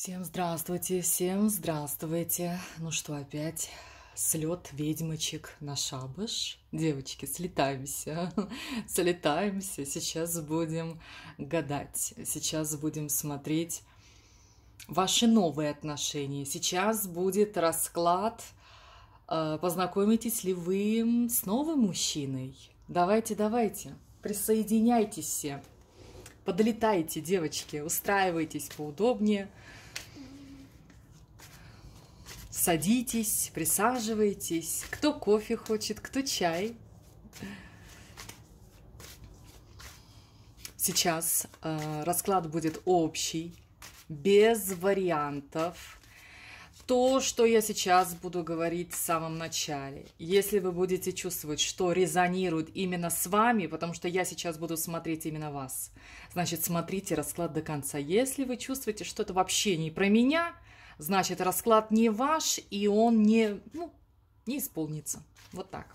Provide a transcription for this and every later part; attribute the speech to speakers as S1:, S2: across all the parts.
S1: Всем здравствуйте, всем здравствуйте. Ну что, опять слет ведьмочек на шабыш, Девочки, слетаемся, слетаемся. Сейчас будем гадать, сейчас будем смотреть ваши новые отношения. Сейчас будет расклад, а, познакомитесь ли вы с новым мужчиной. Давайте, давайте, присоединяйтесь все. Подлетайте, девочки, устраивайтесь поудобнее. Садитесь, присаживайтесь. Кто кофе хочет, кто чай. Сейчас э, расклад будет общий, без вариантов. То, что я сейчас буду говорить в самом начале, если вы будете чувствовать, что резонирует именно с вами, потому что я сейчас буду смотреть именно вас, значит, смотрите расклад до конца. Если вы чувствуете, что это вообще не про меня – значит, расклад не ваш, и он не, ну, не исполнится. Вот так.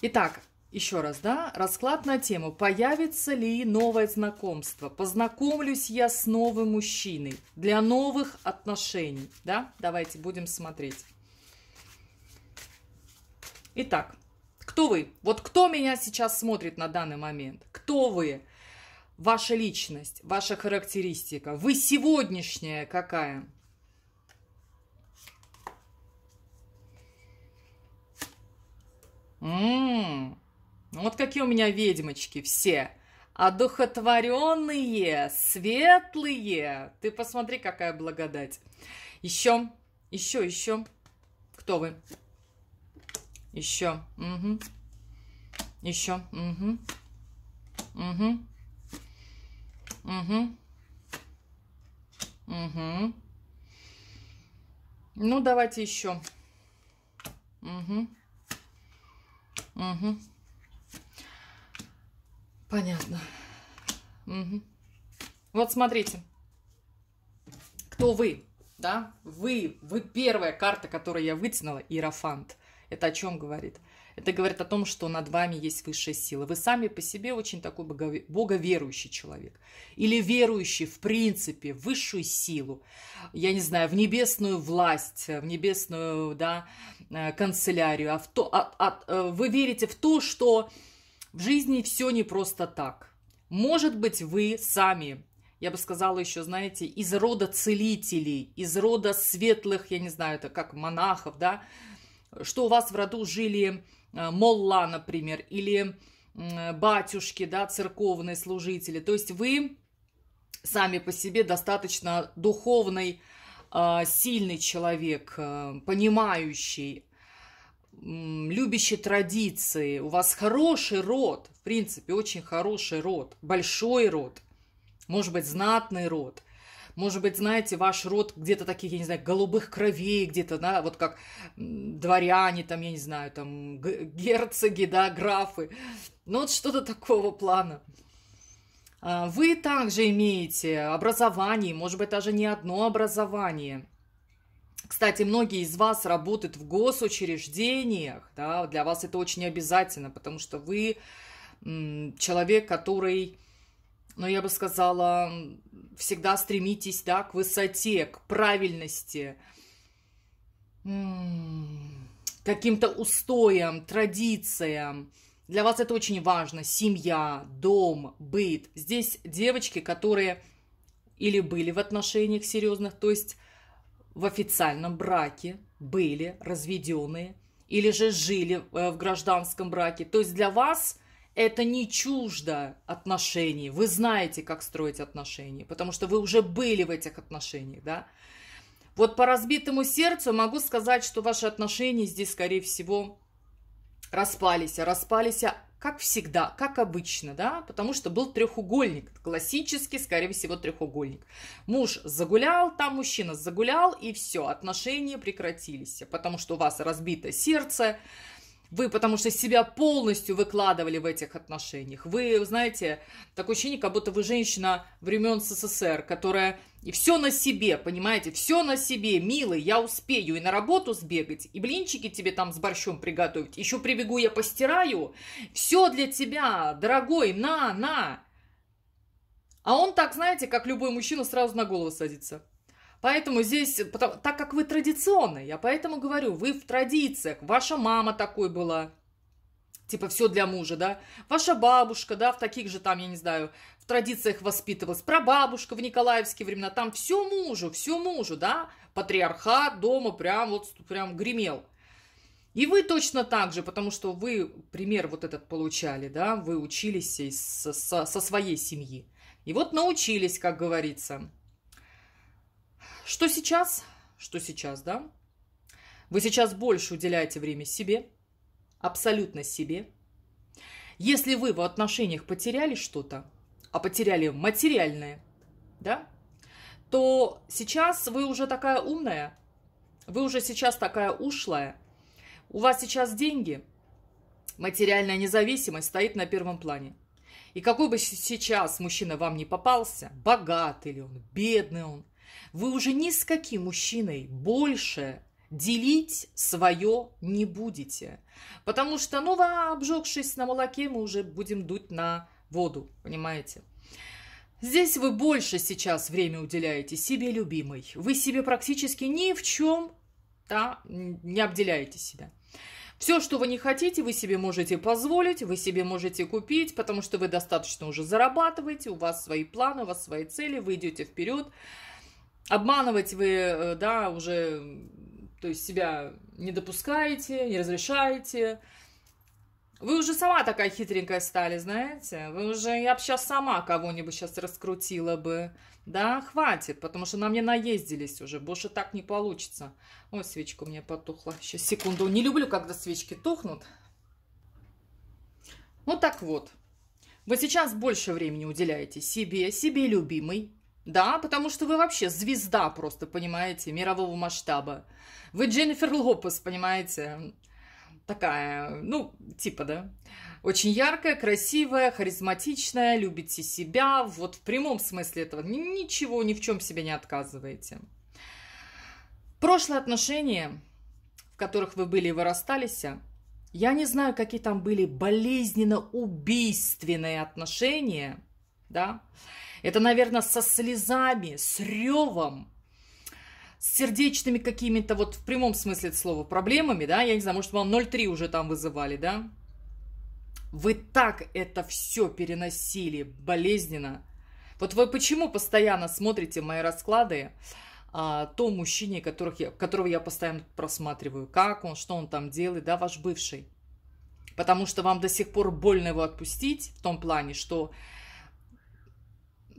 S1: Итак, еще раз, да, расклад на тему «Появится ли новое знакомство?» «Познакомлюсь я с новым мужчиной для новых отношений?» Да, давайте будем смотреть. Итак, кто вы? Вот кто меня сейчас смотрит на данный момент? Кто вы? ваша личность, ваша характеристика. Вы сегодняшняя какая? Ммм, вот какие у меня ведьмочки все. Одухотворенные, светлые. Ты посмотри, какая благодать. Еще, еще, еще. Кто вы? Еще, угу. Еще, угу. Угу. Угу. Угу. Ну, давайте еще. Угу. Угу. Понятно. Угу. Вот смотрите. Кто вы? Да? Вы, вы первая карта, которую я вытянула, Иерофант. Это о чем говорит? Это говорит о том, что над вами есть высшая сила. Вы сами по себе очень такой боговерующий человек. Или верующий, в принципе, в высшую силу. Я не знаю, в небесную власть, в небесную да, э, канцелярию. А в то, а, а, э, вы верите в то, что в жизни все не просто так. Может быть, вы сами я бы сказала еще, знаете, из рода целителей, из рода светлых, я не знаю, это как монахов, да, что у вас в роду жили Э, молла, например, или э, батюшки, да, церковные служители. То есть вы сами по себе достаточно духовный, э, сильный человек, понимающий, любящий традиции. У вас хороший род, в принципе, очень хороший род, большой род, может быть, знатный род. Может быть, знаете, ваш род где-то таких, я не знаю, голубых кровей, где-то, да, вот как дворяне, там, я не знаю, там, герцоги, да, графы. Ну, вот что-то такого плана. А, вы также имеете образование, может быть, даже не одно образование – кстати, многие из вас работают в госучреждениях, да, для вас это очень обязательно, потому что вы человек, который но я бы сказала, всегда стремитесь да, к высоте, к правильности, каким-то устоям, традициям. Для вас это очень важно. Семья, дом, быт. Здесь девочки, которые или были в отношениях серьезных, то есть в официальном браке, были разведенные, или же жили э, в гражданском браке. То есть для вас – это не чуждо отношений. Вы знаете, как строить отношения, потому что вы уже были в этих отношениях, да. Вот по разбитому сердцу могу сказать, что ваши отношения здесь, скорее всего, распались. А распались, а, как всегда, как обычно, да, потому что был трехугольник, классический, скорее всего, трехугольник. Муж загулял, там мужчина загулял, и все, отношения прекратились, потому что у вас разбито сердце, сердце вы потому что себя полностью выкладывали в этих отношениях. Вы, знаете, такое ощущение, как будто вы женщина времен СССР, которая и все на себе, понимаете, все на себе, милый, я успею и на работу сбегать, и блинчики тебе там с борщом приготовить, еще прибегу я постираю, все для тебя, дорогой, на, на. А он так, знаете, как любой мужчина сразу на голову садится. Поэтому здесь, потому, так как вы традиционные, я поэтому говорю, вы в традициях, ваша мама такой была, типа все для мужа, да, ваша бабушка, да, в таких же там, я не знаю, в традициях воспитывалась, прабабушка в николаевские времена, там все мужу, все мужу, да, патриархат дома прям вот, прям гремел. И вы точно так же, потому что вы пример вот этот получали, да, вы учились со, со, со своей семьи. И вот научились, как говорится. Что сейчас? Что сейчас, да? Вы сейчас больше уделяете время себе, абсолютно себе. Если вы в отношениях потеряли что-то, а потеряли материальное, да, то сейчас вы уже такая умная, вы уже сейчас такая ушлая, у вас сейчас деньги, материальная независимость стоит на первом плане. И какой бы сейчас мужчина вам не попался, богатый ли он, бедный он – вы уже ни с каким мужчиной больше делить свое не будете. Потому что, ну, обжегшись на молоке, мы уже будем дуть на воду, понимаете? Здесь вы больше сейчас время уделяете себе, любимой. Вы себе практически ни в чем да, не обделяете себя. Все, что вы не хотите, вы себе можете позволить, вы себе можете купить, потому что вы достаточно уже зарабатываете, у вас свои планы, у вас свои цели, вы идете вперед обманывать вы, э, да, уже, то есть себя не допускаете, не разрешаете. Вы уже сама такая хитренькая стали, знаете? Вы уже, я бы сейчас сама кого-нибудь сейчас раскрутила бы. Да, хватит, потому что на мне наездились уже. Больше так не получится. Ой, свечка у меня потухла. Сейчас, секунду. Не люблю, когда свечки тухнут. Ну, так вот. Вы сейчас больше времени уделяете себе, себе любимой, да, потому что вы вообще звезда просто, понимаете, мирового масштаба. Вы Дженнифер Лопес, понимаете? Такая, ну, типа, да. Очень яркая, красивая, харизматичная, любите себя. Вот в прямом смысле этого. Ничего, ни в чем себе не отказываете. Прошлые отношения, в которых вы были и вы расстались, я не знаю, какие там были болезненно-убийственные отношения, да, да это, наверное, со слезами, с ревом, с сердечными какими-то, вот в прямом смысле этого слова, проблемами, да, я не знаю, может, вам 0,3 уже там вызывали, да. Вы так это все переносили болезненно. Вот вы почему постоянно смотрите мои расклады, а, то мужчине, которых я, которого я постоянно просматриваю, как он, что он там делает, да, ваш бывший. Потому что вам до сих пор больно его отпустить в том плане, что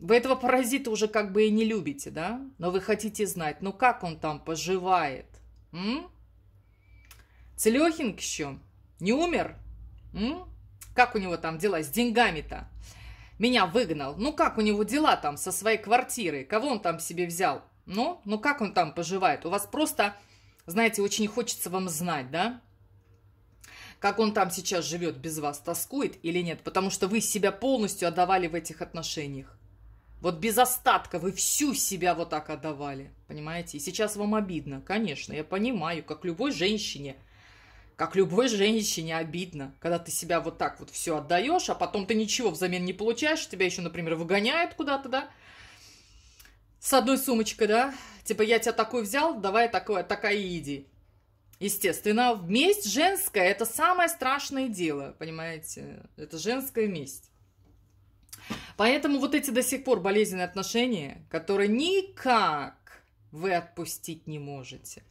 S1: вы этого паразита уже как бы и не любите, да? Но вы хотите знать, ну как он там поживает? М? Целехинг еще не умер? М? Как у него там дела с деньгами-то? Меня выгнал. Ну как у него дела там со своей квартирой? Кого он там себе взял? Ну, ну как он там поживает? У вас просто, знаете, очень хочется вам знать, да? Как он там сейчас живет без вас, тоскует или нет? Потому что вы себя полностью отдавали в этих отношениях. Вот без остатка вы всю себя вот так отдавали, понимаете? И сейчас вам обидно, конечно, я понимаю, как любой женщине, как любой женщине обидно, когда ты себя вот так вот все отдаешь, а потом ты ничего взамен не получаешь, тебя еще, например, выгоняют куда-то, да? С одной сумочкой, да? Типа, я тебя такой взял, давай такое, такая иди. Естественно, месть женская – это самое страшное дело, понимаете? Это женская месть. Поэтому вот эти до сих пор болезненные отношения, которые никак вы отпустить не можете.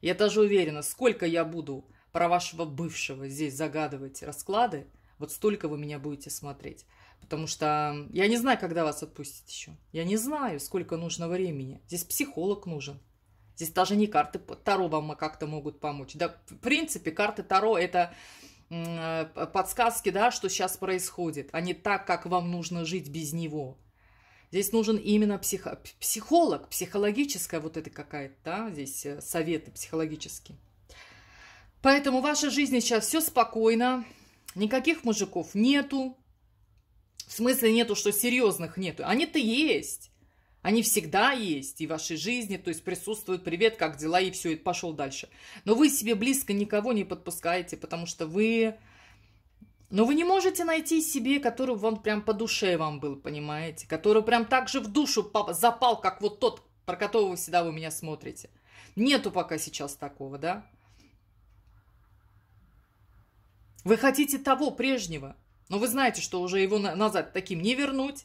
S1: Я даже уверена, сколько я буду про вашего бывшего здесь загадывать расклады, вот столько вы меня будете смотреть. Потому что я не знаю, когда вас отпустить еще. Я не знаю, сколько нужно времени. Здесь психолог нужен. Здесь даже не карты Таро вам как-то могут помочь. Да, в принципе, карты Таро – это Э, подсказки, да, что сейчас происходит, а не так, как вам нужно жить без него. Здесь нужен именно психо психолог, психологическая вот это какая-то, да, здесь э, советы психологические. Поэтому в вашей жизни сейчас все спокойно, никаких мужиков нету, в смысле нету, что серьезных нету, они-то есть. Они всегда есть и в вашей жизни, то есть присутствует привет, как дела, и все, и пошел дальше. Но вы себе близко никого не подпускаете, потому что вы... Но ну, вы не можете найти себе, который вам прям по душе вам был, понимаете? Который прям так же в душу запал, как вот тот, про которого вы всегда вы меня смотрите. Нету пока сейчас такого, да? Вы хотите того прежнего, но вы знаете, что уже его назад таким не вернуть.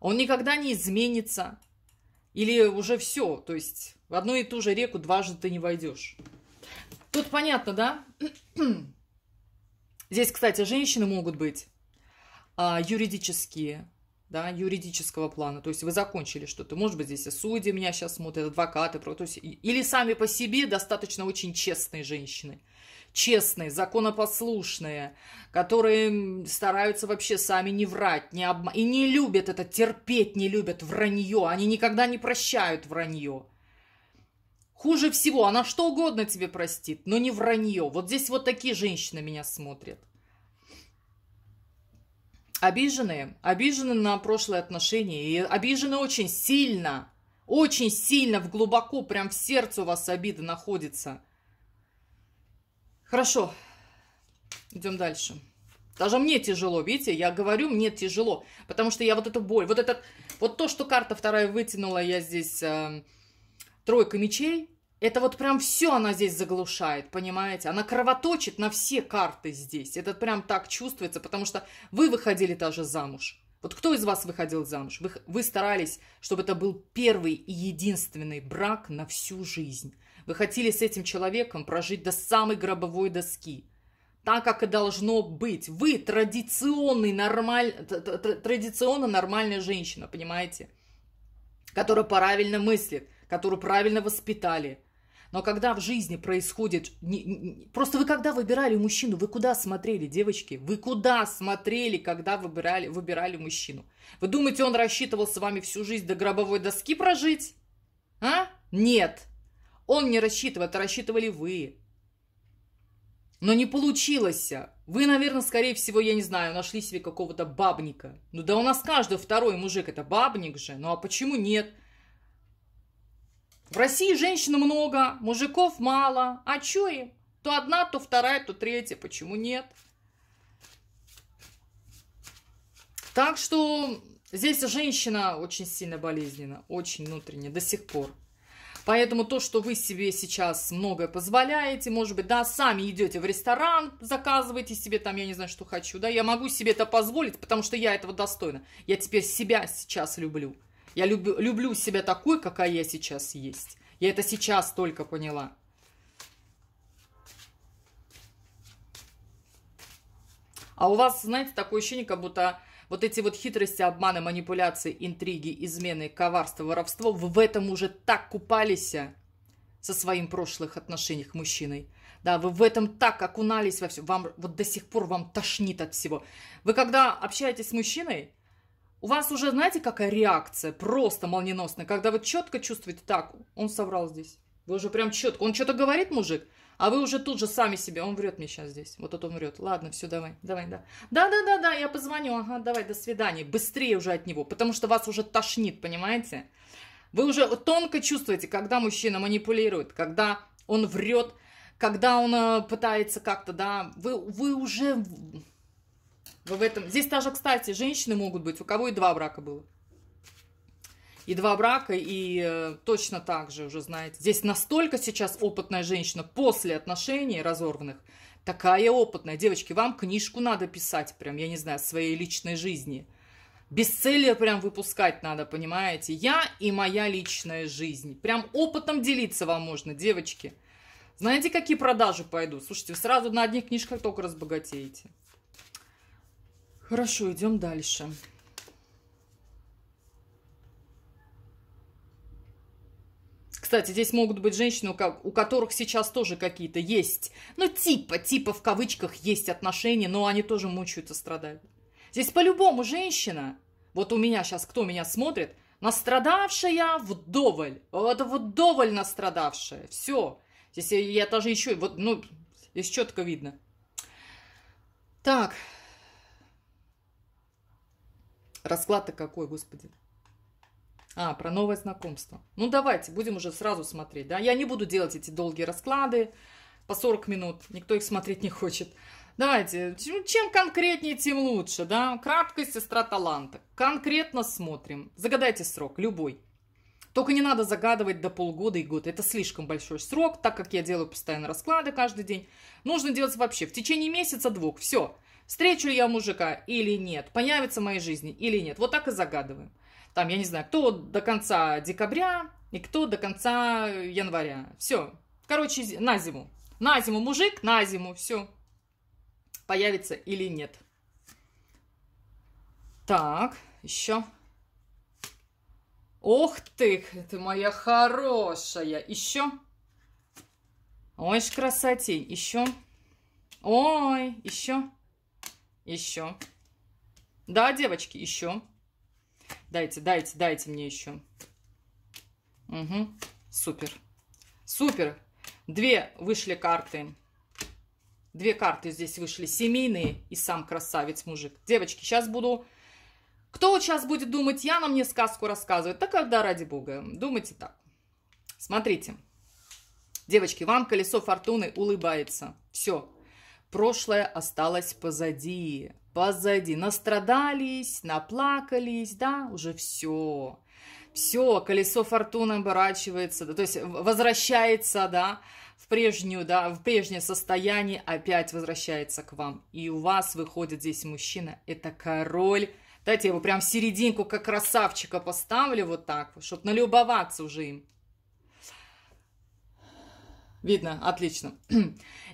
S1: Он никогда не изменится. Или уже все, то есть в одну и ту же реку дважды ты не войдешь. Тут понятно, да? Здесь, кстати, женщины могут быть а, юридические, да, юридического плана. То есть вы закончили что-то. Может быть, здесь и судьи меня сейчас смотрят, адвокаты. То есть, или сами по себе достаточно очень честные женщины честные, законопослушные, которые стараются вообще сами не врать, не обма и не любят это, терпеть не любят вранье, они никогда не прощают вранье. Хуже всего, она что угодно тебе простит, но не вранье. Вот здесь вот такие женщины меня смотрят. обиженные, обижены на прошлые отношения, и обижены очень сильно, очень сильно, в глубоко, прям в сердце у вас обида находится – Хорошо, идем дальше. Даже мне тяжело, видите, я говорю, мне тяжело, потому что я вот эту боль, вот этот, вот то, что карта вторая вытянула, я здесь э, тройка мечей, это вот прям все она здесь заглушает, понимаете? Она кровоточит на все карты здесь. Это прям так чувствуется, потому что вы выходили даже замуж. Вот кто из вас выходил замуж? Вы, вы старались, чтобы это был первый и единственный брак на всю жизнь. Вы хотели с этим человеком прожить до самой гробовой доски. Так, как и должно быть. Вы традиционный, нормаль... традиционно нормальная женщина, понимаете? Которая правильно мыслит, которую правильно воспитали. Но когда в жизни происходит... Просто вы когда выбирали мужчину, вы куда смотрели, девочки? Вы куда смотрели, когда выбирали, выбирали мужчину? Вы думаете, он рассчитывал с вами всю жизнь до гробовой доски прожить? А? Нет. Он не рассчитывает, а рассчитывали вы. Но не получилось. Вы, наверное, скорее всего, я не знаю, нашли себе какого-то бабника. Ну да у нас каждый второй мужик это бабник же. Ну а почему нет? В России женщин много, мужиков мало. А чё им? То одна, то вторая, то третья. Почему нет? Так что здесь женщина очень сильно болезненна, очень внутренняя до сих пор. Поэтому то, что вы себе сейчас многое позволяете, может быть, да, сами идете в ресторан, заказываете себе там, я не знаю, что хочу, да, я могу себе это позволить, потому что я этого достойна. Я теперь себя сейчас люблю. Я люблю, люблю себя такой, какая я сейчас есть. Я это сейчас только поняла. А у вас, знаете, такое ощущение, как будто вот эти вот хитрости, обманы, манипуляции, интриги, измены, коварство, воровство, вы в этом уже так купались э, со своим прошлых отношениях с мужчиной. Да, вы в этом так окунались во все. Вам вот до сих пор вам тошнит от всего. Вы когда общаетесь с мужчиной, у вас уже, знаете, какая реакция? Просто молниеносная. Когда вы четко чувствуете, так, он соврал здесь. Вы уже прям четко. Он что-то говорит, мужик? А вы уже тут же сами себе. Он врет мне сейчас здесь. Вот тут он врет. Ладно, все, давай, давай, да. Да-да-да-да, я позвоню. Ага, давай, до свидания. Быстрее уже от него, потому что вас уже тошнит, понимаете? Вы уже тонко чувствуете, когда мужчина манипулирует, когда он врет, когда он э, пытается как-то, да, вы, вы уже вы в этом... Здесь даже, кстати, женщины могут быть, у кого и два брака было и два брака, и э, точно так же уже знаете. Здесь настолько сейчас опытная женщина после отношений разорванных, такая опытная. Девочки, вам книжку надо писать, прям, я не знаю, своей личной жизни. Бестселлер прям выпускать надо, понимаете? Я и моя личная жизнь. Прям опытом делиться вам можно, девочки. Знаете, какие продажи пойдут? Слушайте, сразу на одних книжках только разбогатеете. Хорошо, идем дальше. Кстати, здесь могут быть женщины, у которых сейчас тоже какие-то есть, ну типа, типа в кавычках есть отношения, но они тоже мучают страдают. Здесь по-любому женщина, вот у меня сейчас, кто меня смотрит, настрадавшая вдоволь, вот вдоволь настрадавшая, все. Здесь я даже еще, вот, ну, здесь четко видно. Так, расклад-то какой, господи. А, про новое знакомство. Ну, давайте, будем уже сразу смотреть, да? Я не буду делать эти долгие расклады по 40 минут. Никто их смотреть не хочет. Давайте, чем конкретнее, тем лучше, да? Краткость, сестра таланта. Конкретно смотрим. Загадайте срок, любой. Только не надо загадывать до полгода и года, Это слишком большой срок, так как я делаю постоянно расклады каждый день. Нужно делать вообще в течение месяца-двух. Все. Встречу я мужика или нет? Появится в моей жизни или нет? Вот так и загадываем там, я не знаю, кто до конца декабря и кто до конца января. Все. Короче, на зиму. На зиму мужик, на зиму, все. Появится или нет. Так, еще. Ох ты, ты моя хорошая. Еще. Ой, ж красотень. Еще. Ой, еще. Еще. Да, девочки, еще. Дайте, дайте, дайте мне еще. Угу. Супер. Супер. Две вышли карты. Две карты здесь вышли. Семейные и сам красавец мужик. Девочки, сейчас буду... Кто сейчас будет думать, Яна мне сказку рассказывает? Так когда, ради бога, думайте так. Смотрите. Девочки, вам колесо фортуны улыбается. Все. Прошлое осталось позади позади. Настрадались, наплакались, да, уже все. Все, колесо фортуны оборачивается, то есть возвращается, да, в прежнюю, да, в прежнее состояние опять возвращается к вам. И у вас выходит здесь мужчина, это король. Дайте я его прям в серединку, как красавчика поставлю вот так, чтобы налюбоваться уже им. Видно, отлично.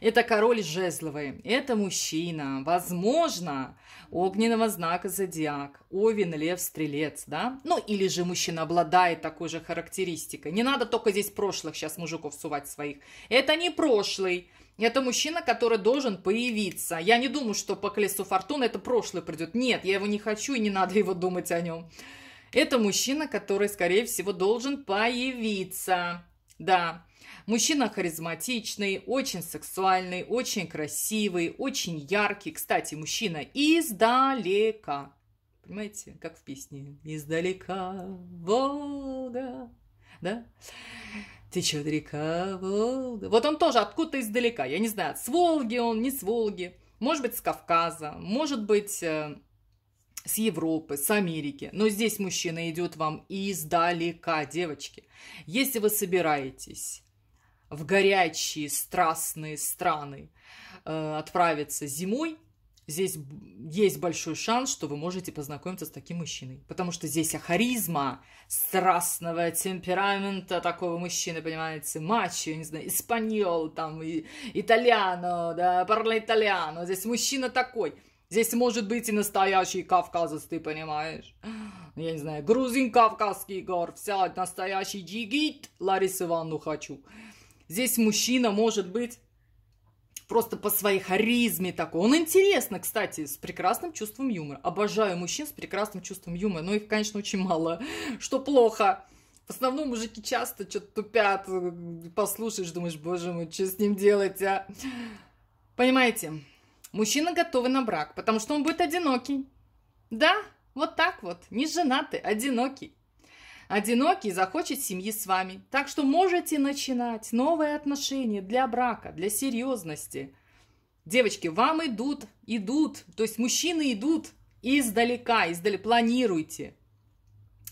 S1: Это король жезловый, это мужчина, возможно, огненного знака зодиак, овен, лев, стрелец, да? Ну, или же мужчина обладает такой же характеристикой. Не надо только здесь прошлых сейчас мужиков сувать своих. Это не прошлый, это мужчина, который должен появиться. Я не думаю, что по колесу фортуны это прошлый придет. Нет, я его не хочу и не надо его думать о нем. Это мужчина, который, скорее всего, должен появиться. Да, Мужчина харизматичный, очень сексуальный, очень красивый, очень яркий. Кстати, мужчина издалека. Понимаете, как в песне. Издалека Волга. Да? Течет река Волга. Вот он тоже откуда-то издалека. Я не знаю, с Волги он, не с Волги. Может быть, с Кавказа. Может быть, э, с Европы, с Америки. Но здесь мужчина идет вам издалека, девочки. Если вы собираетесь в горячие страстные страны э, отправиться зимой, здесь есть большой шанс, что вы можете познакомиться с таким мужчиной. Потому что здесь ахаризма, страстного темперамента такого мужчины, понимаете, мачо, не знаю, испаньол, там, и, итальяно, да, парло итальяно. Здесь мужчина такой. Здесь может быть и настоящий кавказец, ты понимаешь? Ну, я не знаю, грузин кавказский гор, вся настоящий джигит Ларису Ивановну хочу. Здесь мужчина может быть просто по своей харизме такой. Он интересно, кстати, с прекрасным чувством юмора. Обожаю мужчин с прекрасным чувством юмора, но их, конечно, очень мало, что плохо. В основном мужики часто что-то тупят, послушаешь, думаешь, боже мой, что с ним делать, а? Понимаете, мужчина готовы на брак, потому что он будет одинокий. Да, вот так вот, не женатый, одинокий. Одинокий захочет семьи с вами. Так что можете начинать новые отношения для брака, для серьезности. Девочки, вам идут, идут, то есть мужчины идут издалека, издалека, планируйте,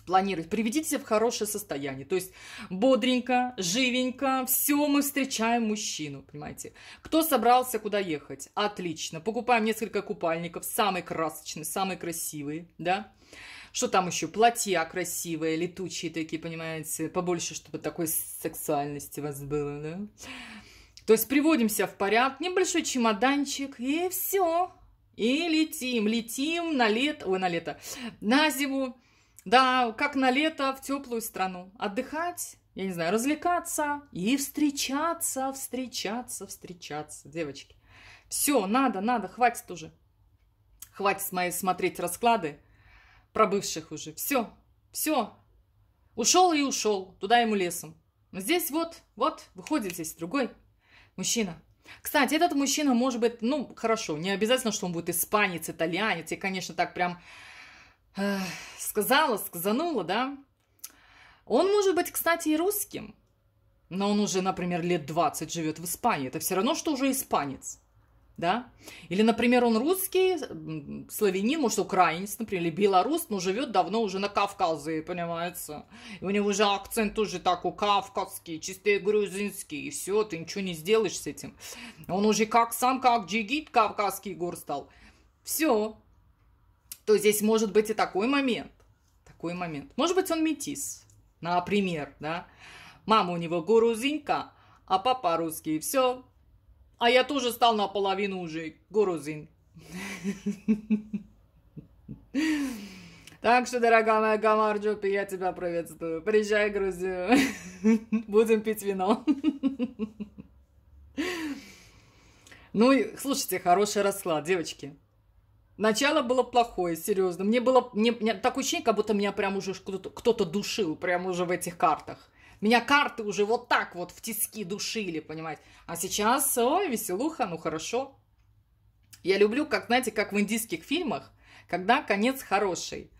S1: планируйте, Приведите себя в хорошее состояние. То есть бодренько, живенько, все мы встречаем мужчину, понимаете. Кто собрался, куда ехать? Отлично. Покупаем несколько купальников, самые красочные, самые красивые, да. Что там еще? Платья красивые, летучие такие, понимаете, побольше, чтобы такой сексуальности у вас было, да? То есть приводимся в порядок, небольшой чемоданчик, и все. И летим, летим на лето, ой, на лето, на зиму, да, как на лето в теплую страну. Отдыхать, я не знаю, развлекаться и встречаться, встречаться, встречаться, девочки. Все, надо, надо, хватит уже. Хватит смотреть расклады про бывших уже. Все, все. Ушел и ушел, туда ему лесом. Но здесь вот, вот, выходит здесь другой мужчина. Кстати, этот мужчина может быть, ну, хорошо, не обязательно, что он будет испанец, итальянец. Я, конечно, так прям э, сказала, сказанула, да. Он может быть, кстати, и русским. Но он уже, например, лет 20 живет в Испании. Это все равно, что уже испанец да? Или, например, он русский, славянин, может, украинец, например, или белорус, но живет давно уже на Кавказе, понимается. И у него уже акцент тоже такой кавказский, чисто грузинский, и все, ты ничего не сделаешь с этим. Он уже как сам, как джигит кавказский гор стал. Все. То здесь может быть и такой момент. Такой момент. Может быть, он метис, например, да? Мама у него грузинка, а папа русский, и все. А я тоже стал наполовину уже грузин. Так что, дорогая моя Гамарджук, я тебя приветствую. Приезжай в Грузию. Будем пить вино. Ну, и слушайте, хороший расклад, девочки. Начало было плохое, серьезно. Мне было мне, мне, такое ощущение, как будто меня прям уже кто-то кто душил, прям уже в этих картах. Меня карты уже вот так вот в тиски душили, понимаете. А сейчас, ой, веселуха, ну хорошо. Я люблю, как, знаете, как в индийских фильмах, когда конец хороший.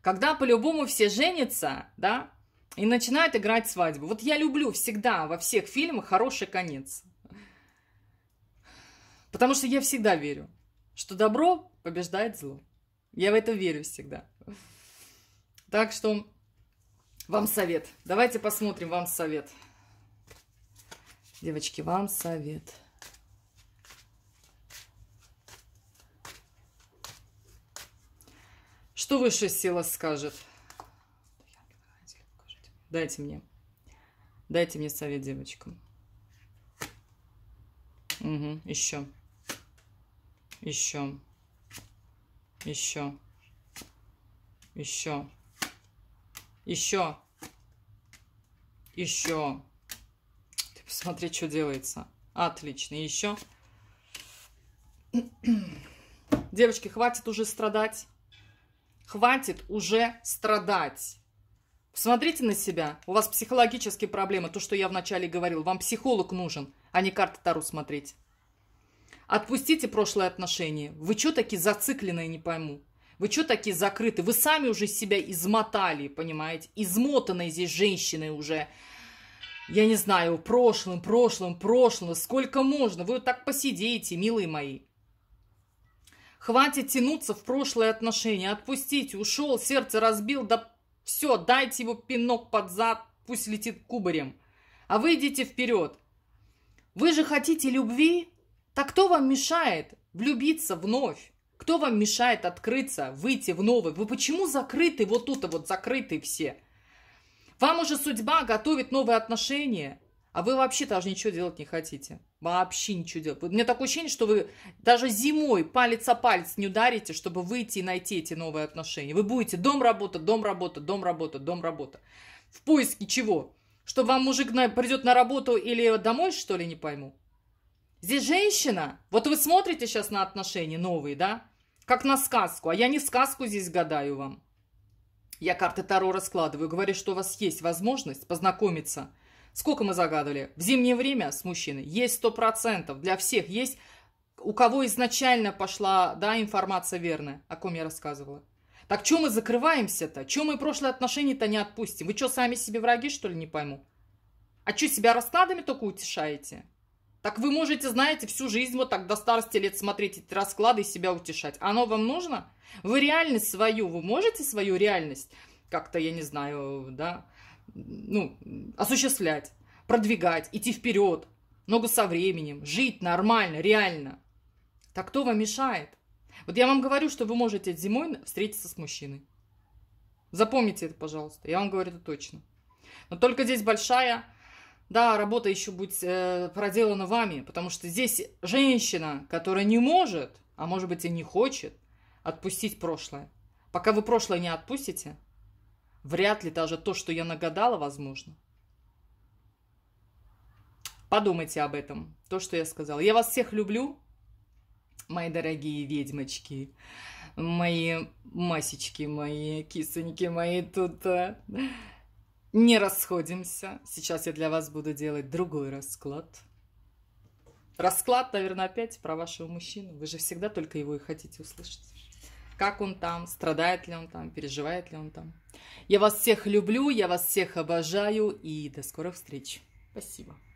S1: Когда по-любому все женятся, да, и начинают играть свадьбу. Вот я люблю всегда во всех фильмах хороший конец. Потому что я всегда верю, что добро побеждает зло. Я в это верю всегда. Так что вам совет. Давайте посмотрим, вам совет. Девочки, вам совет. Что высшая сила скажет? Дайте мне. Дайте мне совет девочкам. Угу, еще. Еще. Еще. Еще. Еще. Еще. Ты посмотри, что делается. Отлично. Еще. Девочки, хватит уже страдать. Хватит уже страдать. Посмотрите на себя. У вас психологические проблемы. То, что я вначале говорил. Вам психолог нужен, а не карты Тару смотреть. Отпустите прошлые отношения. Вы что такие зацикленные, не пойму. Вы что такие закрыты? Вы сами уже себя измотали, понимаете? Измотанные здесь женщины уже. Я не знаю, прошлым, прошлым, прошлым. Сколько можно? Вы вот так посидите, милые мои. Хватит тянуться в прошлые отношения. Отпустите. Ушел, сердце разбил. Да все, дайте его пинок под зад. Пусть летит кубарем. А вы идите вперед. Вы же хотите любви? Так кто вам мешает влюбиться вновь? Кто вам мешает открыться, выйти в новый? Вы почему закрыты вот тут и а вот закрыты все? Вам уже судьба готовит новые отношения, а вы вообще даже ничего делать не хотите. Вообще ничего делать. У меня такое ощущение, что вы даже зимой палец о палец не ударите, чтобы выйти и найти эти новые отношения. Вы будете дом работа, дом работа, дом работа, дом работа. В поиске чего? чтобы вам мужик на, придет на работу или домой, что ли, не пойму? Здесь женщина. Вот вы смотрите сейчас на отношения новые, да? Как на сказку. А я не сказку здесь гадаю вам. Я карты Таро раскладываю. Говорю, что у вас есть возможность познакомиться. Сколько мы загадывали? В зимнее время с мужчиной есть сто процентов. Для всех есть. У кого изначально пошла да, информация верная, о ком я рассказывала. Так что мы закрываемся-то? Чем мы прошлые отношения-то не отпустим? Вы что, сами себе враги, что ли, не пойму? А что, себя раскладами только утешаете? Так вы можете, знаете, всю жизнь вот так до старости лет смотреть эти расклады и себя утешать. Оно вам нужно? Вы реальность свою, вы можете свою реальность как-то, я не знаю, да, ну, осуществлять, продвигать, идти вперед, много со временем, жить нормально, реально. Так кто вам мешает? Вот я вам говорю, что вы можете зимой встретиться с мужчиной. Запомните это, пожалуйста. Я вам говорю это точно. Но только здесь большая да, работа еще будет э, проделана вами, потому что здесь женщина, которая не может, а может быть и не хочет, отпустить прошлое. Пока вы прошлое не отпустите, вряд ли даже то, что я нагадала, возможно. Подумайте об этом, то, что я сказала. Я вас всех люблю, мои дорогие ведьмочки, мои масечки, мои кисоньки, мои тут... Э, не расходимся. Сейчас я для вас буду делать другой расклад. Расклад, наверное, опять про вашего мужчину. Вы же всегда только его и хотите услышать. Как он там, страдает ли он там, переживает ли он там. Я вас всех люблю, я вас всех обожаю и до скорых встреч. Спасибо.